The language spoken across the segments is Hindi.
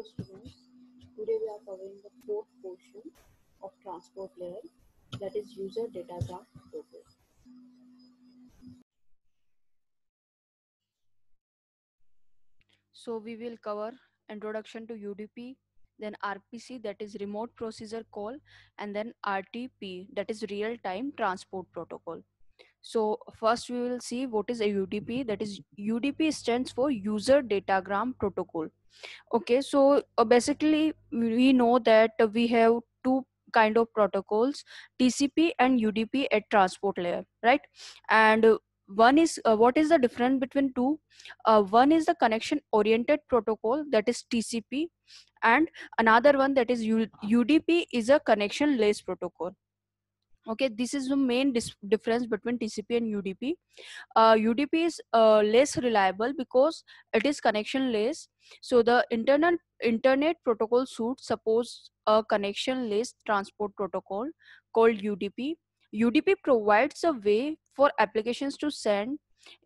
Hello students, today we are covering the fourth portion of transport layer that is user data graph So we will cover introduction to UDP, then RPC that is remote procedure call and then RTP that is real time transport protocol. So first we will see what is a UDP. That is UDP stands for User Datagram Protocol. Okay, so uh, basically we know that we have two kind of protocols, TCP and UDP at transport layer, right? And one is uh, what is the difference between two uh, one is the connection oriented protocol that is tcp and another one that is U udp is a connection less protocol okay this is the main difference between tcp and udp uh, udp is uh, less reliable because it is connectionless so the internal internet protocol suite supports a connectionless transport protocol called udp udp provides a way for applications to send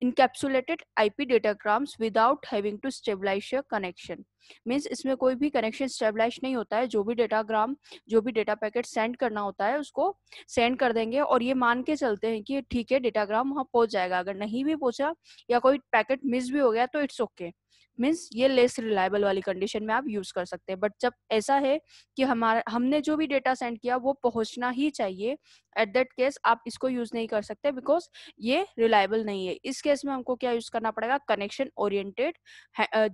encapsulated IP datagrams without having to stabilize your connection means इसमें कोई भी कनेक्शन स्टेबलाइज नहीं होता है जो भी डेटाग्राम जो भी डेटा पैकेट सेंड करना होता है उसको सेंड कर देंगे और ये मान के चलते हैं कि ठीक है डेटाग्राम वहाँ पहुँच जाएगा अगर नहीं भी पहुँचा या कोई पैकेट मिस भी हो गया तो इट्स ओके okay. मीन्स ये लेस रिलायबल वाली कंडीशन में आप यूज कर सकते हैं बट जब ऐसा है कि हमारा हमने जो भी डेटा सेंड किया वो पहुंचना ही चाहिए एट दैट केस आप इसको यूज नहीं कर सकते बिकॉज ये रिलायबल नहीं है इस केस में हमको क्या यूज करना पड़ेगा कनेक्शन ओरिएंटेड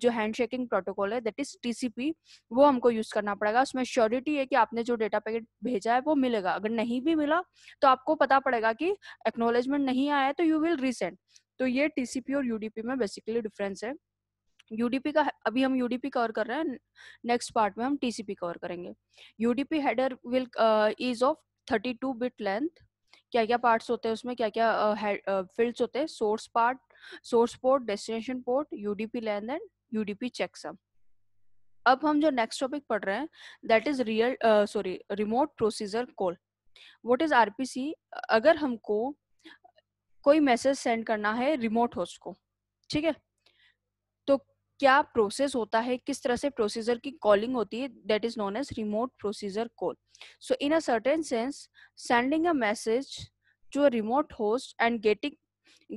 जो हैंड शेकिंग प्रोटोकॉल है दैट इज टीसीपी वो हमको यूज करना पड़ेगा उसमें श्योरिटी है कि आपने जो डेटा पैकेट भेजा है वो मिलेगा अगर नहीं भी मिला तो आपको पता पड़ेगा कि एक्नोलेजमेंट नहीं आया तो यू विल रिसेंड तो ये टीसीपी और यूडीपी में बेसिकली डिफरेंस है यूडीपी का अभी हम यूडीपी कवर कर रहे हैं नेक्स्ट पार्ट में हम टीसीपी कवर करेंगे UDP header will is of 32 bit length क्या क्या पार्ट्स होते हैं उसमें क्या क्या फील्ड्स uh, uh होते हैं source part source port destination port UDP length and UDP checksum अब हम जो नेक्स्ट टॉपिक पढ़ रहे हैं that is real sorry remote procedure call what is RPC अगर हमको कोई मैसेज सेंड करना है रिमोट होस्ट को ठीक है क्या प्रोसेस होता है किस तरह से प्रोसीजर की कॉलिंग होती है that is known as remote procedure call so in a certain sense sending a message to a remote host and getting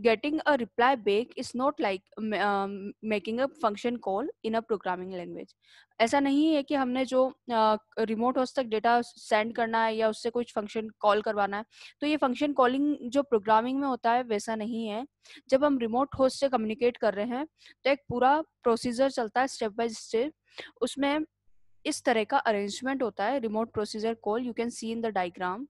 Getting a reply back is not like um, um, making a function call in a programming language. ऐसा नहीं है कि हमने जो रिमोट होस्ट तक डेटा सेंड करना है या उससे कुछ फंक्शन कॉल करवाना है तो ये फंक्शन कॉलिंग जो प्रोग्रामिंग में होता है वैसा नहीं है जब हम रिमोट होस्ट से कम्युनिकेट कर रहे हैं तो एक पूरा प्रोसीजर चलता है स्टेप बाय स्टेप उसमें इस तरह का अरेंजमेंट होता है remote procedure call you can see in the diagram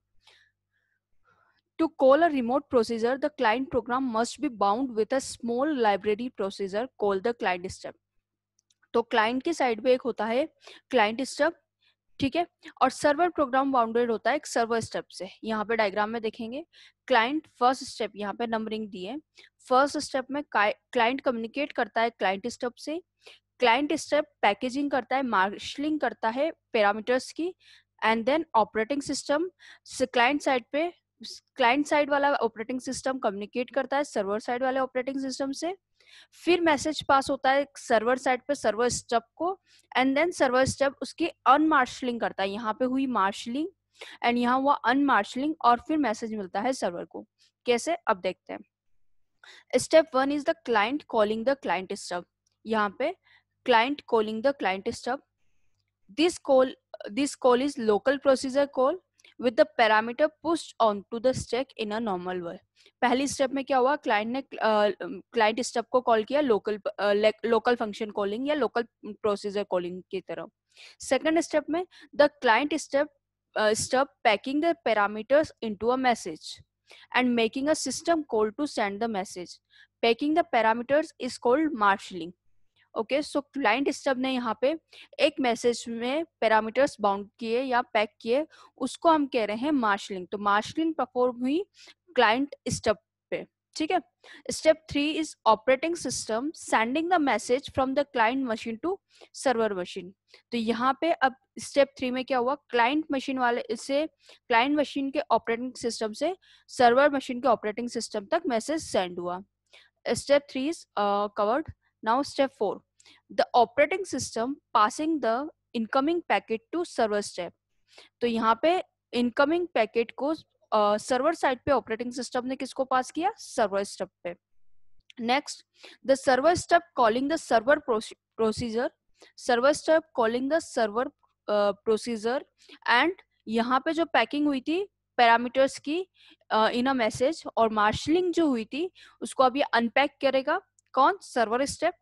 To call a remote procedure, the client program must be bound with a small library procedure called the client stub to तो client ke side pe ek hota hai client stub ठीक है और सर्वर प्रोग्राम बाउंडेड होता है एक सर्वर स्टेप से यहाँ पे डायग्राम में देखेंगे क्लाइंट फर्स्ट स्टेप यहाँ पे नंबरिंग दी है फर्स्ट स्टेप में क्लाइंट कम्युनिकेट करता है क्लाइंट स्टेप से क्लाइंट स्टेप पैकेजिंग करता है मार्शलिंग करता है पैरामीटर्स की and then operating system client side पे क्लाइंट साइड वाला ऑपरेटिंग सिस्टम कम्युनिकेट करता है सर्वर साइड वाले ऑपरेटिंग सिस्टम से फिर मैसेज पास होता है सर्वर साइड पे सर्वर स्टब को एंड देन सर्वर स्टब उसकी अनमार्शलिंग करता है यहाँ पे हुई मार्शलिंग एंड यहाँ हुआ अनमार्शलिंग और फिर मैसेज मिलता है सर्वर को कैसे अब देखते हैं step one is the client calling the client stub यहाँ पे client calling the client stub this call this call is local procedure call with the parameter pushed on to the stack in a normal work पहली स्टेप में क्या हुआ क्लाइंट ने क्लाइंट स्टेप को कॉल किया लोकल लोकल फंक्शन कॉलिंग या लोकल प्रोसीजर कॉलिंग की तरह सेकेंड स्टेप में the client step step packing the parameters into a message and making a system call to send the message. Packing the parameters is called marshalling. Okay so client stub ने यहाँ पे एक मैसेज में पैरामीटर्स बाउंड किए या पैक किए उसको हम कह रहे हैं मार्शलिंग तो मार्शलिंग परफॉर्म हुई क्लाइंट स्टब पे ठीक है step three is operating system sending the message from the client machine to server machine तो यहाँ पे अब स्टेप थ्री में क्या हुआ क्लाइंट मशीन वाले से क्लाइंट मशीन के ऑपरेटिंग सिस्टम से सर्वर मशीन के ऑपरेटिंग सिस्टम तक मैसेज सेंड हुआ step three is covered now step 4 the operating system passing the incoming packet to server step तो यहाँ पे इनकमिंग पैकेट को सर्वर साइड पे ऑपरेटिंग सिस्टम ने किसको पास किया सर्वर स्टेप पे next the server step calling the server procedure server step calling the server procedure and यहाँ पे जो पैकिंग हुई थी पैरामीटर्स की इन अ मैसेज और मार्शलिंग जो हुई थी उसको अब अनपैक करेगा कौन सर्वर स्टेप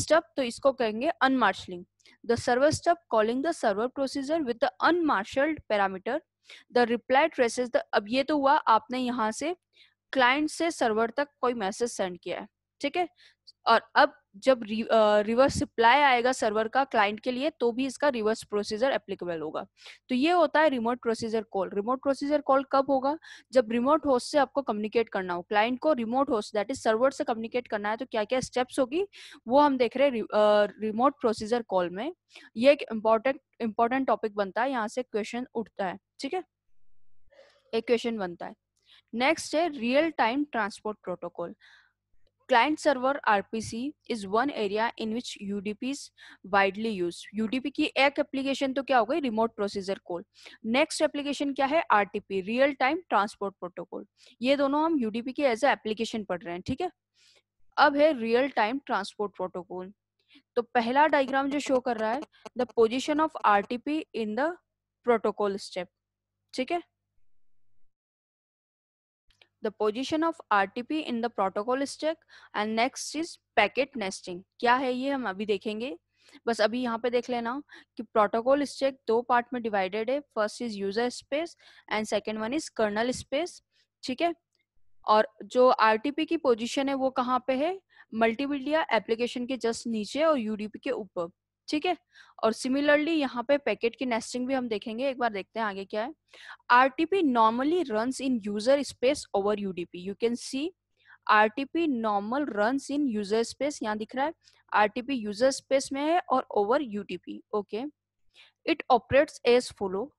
स्टप तो इसको कहेंगे unmarshalling the server step calling the server procedure with the unmarshalled parameter the reply traces the अब ये तो हुआ आपने यहाँ से क्लाइंट से सर्वर तक कोई मैसेज सेंड किया है ठीक है और अब जब रिवर्स रिप्लाई आएगा सर्वर का क्लाइंट के लिए तो भी इसका रिवर्स प्रोसीजर एप्लीकेबल होगा तो ये होता है remote procedure call remote procedure call कब होगा जब रिमोट होस्ट से आपको कम्युनिकेट करना हो क्लाइंट को remote host that is server से कम्युनिकेट करना है तो क्या क्या स्टेप्स होगी वो हम देख रहे हैं रिमोट प्रोसीजर कॉल में ये एक इम्पॉर्टेंट इम्पॉर्टेंट टॉपिक बनता है यहाँ से क्वेश्चन उठता है ठीक है एक क्वेश्चन बनता है नेक्स्ट है real time transport protocol Client server RPC is one area in which UDP is widely used. UDP की एक एप्लीकेशन तो क्या हो गई remote procedure call next application क्या है RTP real time transport protocol ये दोनों हम यूडीपी के एज ए एप्लीकेशन पढ़ रहे हैं ठीक है अब है रियल टाइम ट्रांसपोर्ट प्रोटोकॉल तो पहला डायग्राम जो शो कर रहा है the position of R T P in the protocol step ठीक है the position of RTP in the protocol stack and next is packet nesting क्या है ये हम अभी देखेंगे बस अभी यहाँ पे देख लेना कि प्रोटोकॉल स्टैक दो पार्ट में डिवाइडेड है first is user space and second one is kernel space ठीक है और जो आरटीपी की पोजीशन है वो कहाँ पे है मल्टीमीडिया एप्लीकेशन के जस्ट नीचे और यूडीपी के ऊपर ठीक है और सिमिलरली यहाँ पे पैकेट की नेस्टिंग भी हम देखेंगे एक बार देखते हैं आगे क्या है RTP normally run in user space over UDP you can see RTP normal run in user space यहाँ दिख रहा है आरटीपी यूजर स्पेस में है और over UDP okay it operate as follow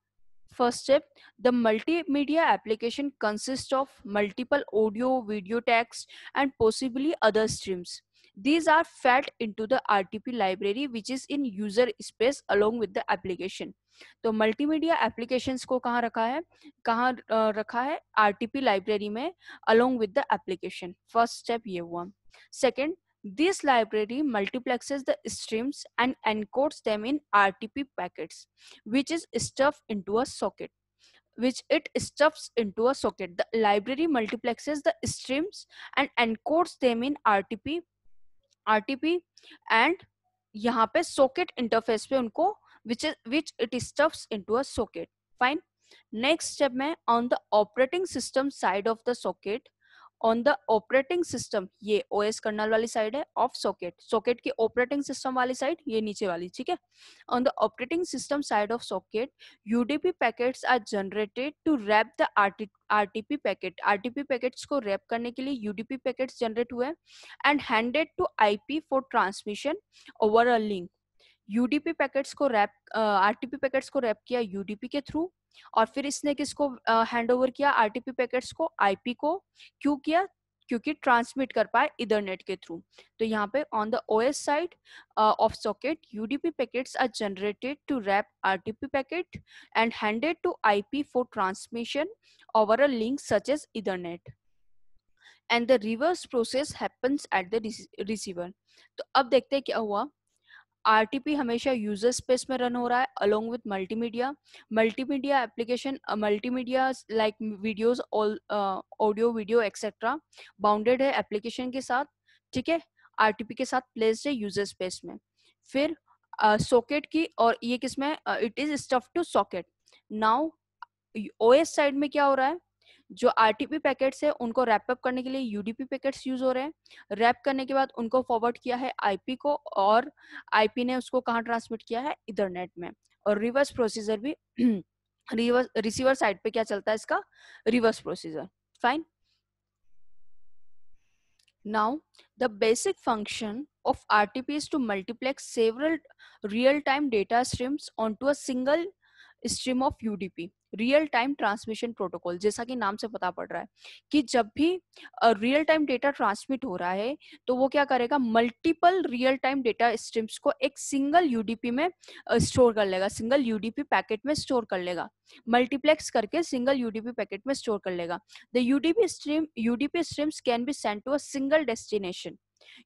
step the multi media application consist of multiple audio video tax and possibly other streams These are fed into the RTP library which is in user space along with the application. तो multimedia applications को कहाँ रखा है कहाँ रखा है आरटीपी लाइब्रेरी में along with the application first step ये हुआ second This library multiplexes the streams and encodes them in RTP packets, which is stuffed into a socket. Which it stuffs into a socket. The library multiplexes the streams and encodes them in RTP RTP and यहाँ पे सॉकेट इंटरफेस पे उनको which is which it stuffs in to at fine next step में on the operating system side of the socket on the operating system ये ओ एस कर्नल वाली साइड है ऑफ सॉकेट सॉकेट की ऑपरेटिंग सिस्टम वाली साइड ये नीचे वाली ठीक है on the operating system side of socket UDP packets are generated to wrap the RTP packet RTP packets को रैप करने के लिए यूडीपी पैकेट्स जनरेट हुए and handed to IP for transmission over a link UDP packets को रैप आरटीपी पैकेट्स को रैप किया यूडीपी के थ्रू और फिर इसने किसको हैंड ओवर किया आरटीपी पैकेट्स को आईपी को क्यों किया क्योंकि ट्रांसमिट कर पाए इधरनेट के थ्रू तो यहाँ पे on the OS side of socket UDP packets are generated to wrap RTP packet and handed to IP for transmission over a link such as ethernet and the reverse process happens at the receiver तो अब देखते हैं क्या हुआ आरटीपी हमेशा यूजर स्पेस में रन हो रहा है along with multimedia multimedia application multimedia like videos audio video etcetera bounded है एप्लीकेशन के साथ ठीक है आरटीपी के साथ प्लेस है यूजर स्पेस में फिर सॉकेट uh, की और ये किसमें it is stuff to socket now OS side में क्या हो रहा है जो आरटीपी पैकेट्स है उनको रैपअप करने के लिए यूडीपी पैकेट्स यूज हो रहे हैं रैप करने के बाद उनको फॉरवर्ड किया है आईपी को और आईपी ने उसको कहाँ ट्रांसमिट किया है इधरनेट में और रिवर्स प्रोसीजर भी रिवर्स रिसीवर साइड पे क्या चलता है इसका reverse procedure fine Now, the basic function of RTP is to multiplex several real-time data streams onto a single stream of UDP real time transmission protocol जैसा कि नाम से पता पड़ रहा है कि जब भी रियल टाइम डेटा ट्रांसमिट हो रहा है तो वो क्या करेगा multiple real time data streams को एक सिंगल यूडीपी में स्टोर कर लेगा सिंगल यूडीपी पैकेट में स्टोर कर लेगा मल्टीप्लेक्स करके सिंगल यूडीपी पैकेट में स्टोर कर लेगा the UDP stream UDP streams can be sent to a single destination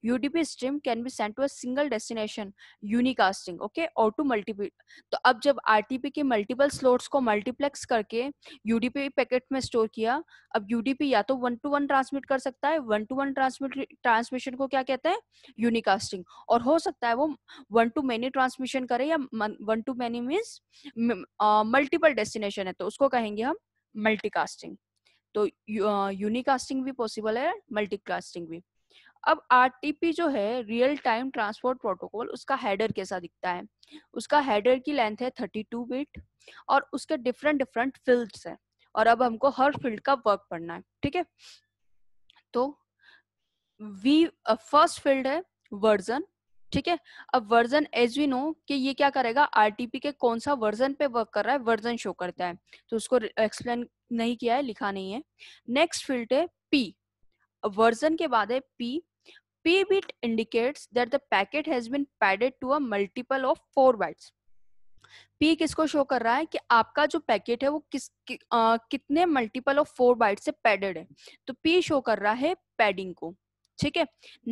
UDP stream can be sent to a single destination unicasting okay or to multiple तो अब जब RTP के multiple slots को multiplex करके UDP packet में store किया अब UDP या तो one to one transmit कर सकता है one to one transmit transmission को क्या कहते हैं unicasting और हो सकता है वो वन टू मैनी ट्रांसमिशन करे या one to many uh, multiple destination है तो उसको कहेंगे हम मल्टीकास्टिंग तो यूनिकास्टिंग भी पॉसिबल है मल्टीकास्टिंग भी अब आरटीपी जो है रियल टाइम ट्रांसपोर्ट प्रोटोकॉल उसका हेडर कैसा दिखता है उसका हेडर की लेंथ है 32 बिट और उसके डिफरेंट डिफरेंट फील्ड्स हैं और अब हमको हर फील्ड का वर्क पढ़ना है ठीक है तो वी फर्स्ट फील्ड है वर्जन ठीक है अब वर्जन एज वी नो कि ये क्या करेगा आरटीपी के कौन सा वर्जन पे वर्क कर रहा है वर्जन शो करता है तो उसको एक्सप्लेन नहीं किया है लिखा नहीं है नेक्स्ट फील्ड है पी वर्जन के बाद है P P bit indicates that the packet has been padded to a multiple of four bytes. P किसको शो कर रहा है कि आपका जो पैकेट है वो किस कि, आ, कितने मल्टीपल ऑफ फोर बाइट से पैडेड है तो P शो कर रहा है पैडिंग को ठीक है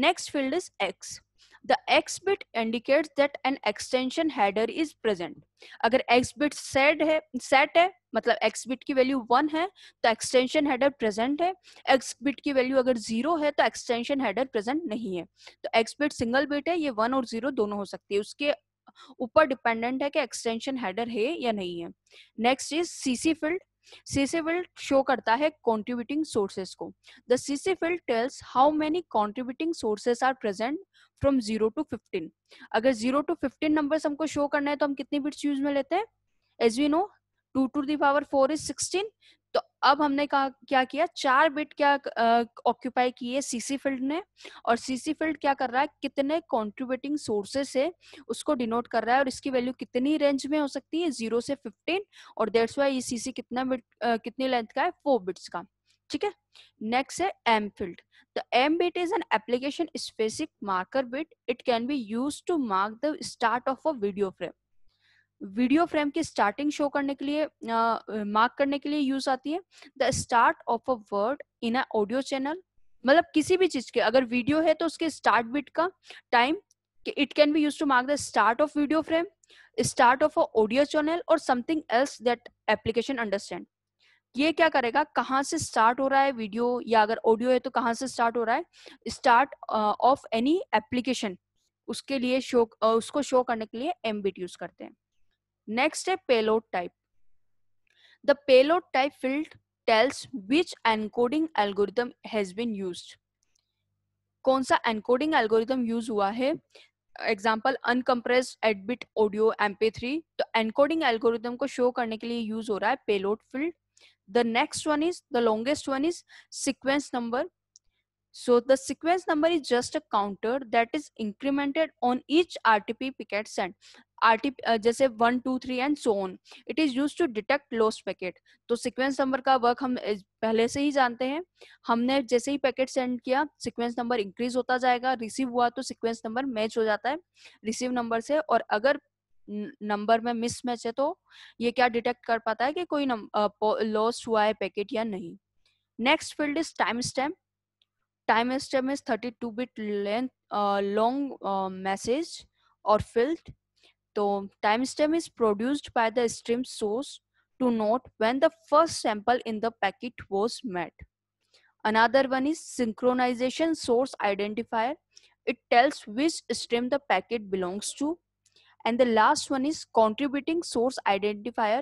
next field is X the x bit indicates that an extension header is present agar x bit set hai set hai matlab x bit ki value 1 hai to extension header present hai x bit ki value agar 0 hai to extension header present nahi hai to x bit single bit hai ye 1 aur 0 dono ho sakti hai uske ऊपर डिपेंडेंट है कि एक्सटेंशन हेडर है या नहीं है next is CC field CC field show करता है कंट्रीब्यूटिंग सोर्सेज को the CC field tells how many contributing sources are present from zero to fifteen अगर जीरो टू फिफ्टीन नंबर हमको शो करना है तो हम कितनी बिट्स यूज में लेते हैं as we know two to the power four is sixteen तो अब हमने कहा क्या किया चार बिट क्या ऑक्यूपाई किए सीसी फील्ड ने और सीसी फील्ड क्या कर रहा है कितने कॉन्ट्रीब्यूटिंग सोर्सेस है उसको डिनोट कर रहा है और इसकी वैल्यू कितनी रेंज में हो सकती है जीरो से फिफ्टीन और डेट्स वाई ये सीसी कितना बिट uh, कितनी लेंथ का है फोर बिट्स का ठीक है नेक्स्ट है M field the M bit is an application specific marker bit it can be use to mark the start of a video frame video frame की स्टार्टिंग शो करने के लिए मार्क uh, करने के लिए यूज आती है the start of a word in a audio channel मतलब किसी भी चीज के अगर वीडियो है तो उसके स्टार्ट बिट का time it can be use to mark the start of video frame start of a audio channel और something else that application understand ये क्या करेगा कहाँ से स्टार्ट हो रहा है वीडियो या अगर ऑडियो है तो कहाँ से स्टार्ट हो रहा है स्टार्ट ऑफ एनी एप्लीकेशन उसके लिए शो uh, उसको शो करने के लिए एमबिट यूज करते हैं नेक्स्ट है payload type the payload type field tells which encoding algorithm has been used कौन सा एनकोडिंग एल्गोरिदम यूज हुआ है example uncompress eight bit audio MP three तो एनकोडिंग एल्गोरिदम को शो करने के लिए यूज हो रहा है payload field the next one is the longest one is sequence number so the sequence number is just a counter that is incremented on each rtp packet sent RTP jaise 1 2 3 and so on it is used to detect lost packet to तो सीक्वेंस नंबर का वर्क हम पहले से ही जानते हैं हमने जैसे ही पैकेट सेंड किया सीक्वेंस नंबर इंक्रीज होता जाएगा रिसीव हुआ तो सीक्वेंस नंबर मैच हो जाता है रिसीव नंबर से और अगर नंबर में मिसमैच है तो ये क्या डिटेक्ट कर पाता है कि कोई लॉस हुआ है पैकेट या नहीं next field is time stamp time stamp is thirty two bit length long message और फील्ड तो time stamp is produced by the stream source to note when the first sample in the packet was met. Another one is synchronization source identifier. It tells which stream the packet belongs to and the last one is contributing source identifier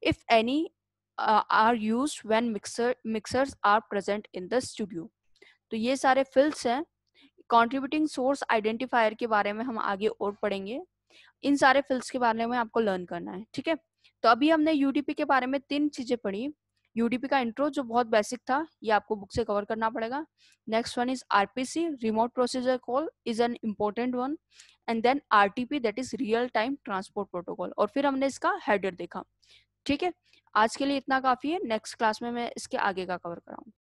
if any uh, are used when mixer mixers are present in the studio to ye sare fields hain contributing source identifier ke bare mein hum aage aur padhenge इन सारे फिल्स के बारे में आपको लर्न करना है ठीक है तो अभी हमने यूडीपी के बारे में तीन चीजें पढ़ी यूडीपी का इंट्रो जो बहुत बेसिक था ये आपको बुक से कवर करना पड़ेगा next one is RPC remote procedure call is an important one and then RTP that is real time transport protocol और फिर हमने इसका हेडर देखा ठीक है आज के लिए इतना काफी है नेक्स्ट क्लास में मैं इसके आगे का कवर कराऊंगा